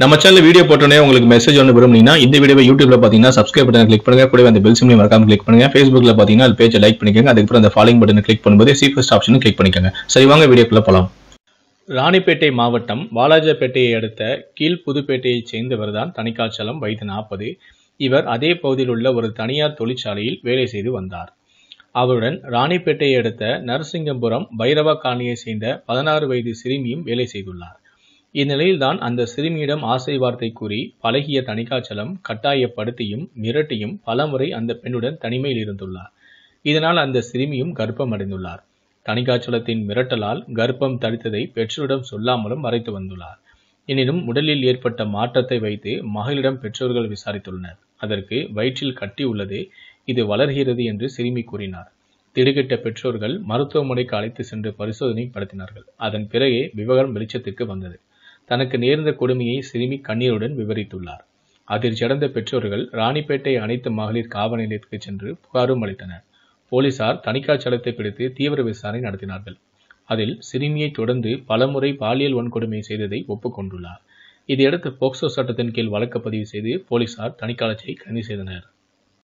நம்ம channel video போட்டோன்னே உங்களுக்கு மெசேஜ் ஒன்று விரும்புனீங்கன்னா இந்த வீடியோ யூடியூப்ல பார்த்தீங்கன்னா சப்ஸ்கிரைப் பட்டன் கிளிக் பண்ணுங்க கூட அந்த பெல் சிம்லையும் மறக்காம கிளிக் பண்ணுங்க ஃபேஸ்புக்ல பார்த்தீங்கன்னா அது பேஜை லைக் பண்ணிக்கோங்க அதுக்கப்புறம் அந்த ஃபாலோயிங் பட்டன் கிளிக் பண்ணும்போது சீஃபஸ்ட் ஆப்ஷனும் கிளிக் பண்ணிக்கோங்க சரி வாங்க வீடியோக்குள்ள போகலாம் ராணிப்பேட்டை மாவட்டம் வாலாஜாப்பேட்டையை அடுத்த கீழ் புதுப்பேட்டையைச் சேர்ந்தவர் தான் தனிக்காச்சலம் வயது நாற்பது இவர் அதே பகுதியில் உள்ள ஒரு தனியார் தொழிற்சாலையில் வேலை செய்து வந்தார் அவருடன் ராணிப்பேட்டையை அடுத்த நரசிங்கபுரம் பைரவ காணியை சேர்ந்த பதினாறு வயது சிறுமியும் வேலை செய்துள்ளார் இந்நிலையில்தான் அந்த சிறுமியிடம் ஆசை வார்த்தை கூறி பழகிய தணிகாச்சலம் கட்டாயப்படுத்தியும் மிரட்டியும் பலமுறை அந்த பெண்ணுடன் தனிமையில் இருந்துள்ளார் இதனால் அந்த சிறுமியும் கர்ப்பம் அடைந்துள்ளார் தணிகாச்சலத்தின் மிரட்டலால் கர்ப்பம் தடித்ததை பெற்றோரிடம் சொல்லாமலும் மறைத்து வந்துள்ளார் எனினும் உடலில் ஏற்பட்ட மாற்றத்தை வைத்து மகளிடம் பெற்றோர்கள் விசாரித்துள்ளனர் அதற்கு வயிற்றில் கட்டி உள்ளது இது வளர்கிறது என்று சிறுமி கூறினார் திடுகிட்ட பெற்றோர்கள் மருத்துவமனைக்கு அழைத்து சென்று பரிசோதனை நடத்தினார்கள் அதன் பிறகே விவகாரம் வெளிச்சத்திற்கு வந்தது தனக்கு நேர்ந்த கொடுமையை சிறுமி கண்ணீருடன் விவரித்துள்ளார் அதில் சிறந்த பெற்றோர்கள் ராணிப்பேட்டை அனைத்து மகளிர் காவல் நிலையத்துக்கு சென்று புகாரும் அளித்தனர் போலீசார் தணிக்காச்சலத்தை பிடித்து தீவிர விசாரணை நடத்தினார்கள் அதில் சிறுமியை தொடர்ந்து பலமுறை பாலியல் வன்கொடுமை செய்ததை ஒப்புக்கொண்டுள்ளார் இதையடுத்து போக்சோ சட்டத்தின் கீழ் வழக்கு பதிவு செய்து போலீசார் தணிக்காலத்தை கைது செய்தனர்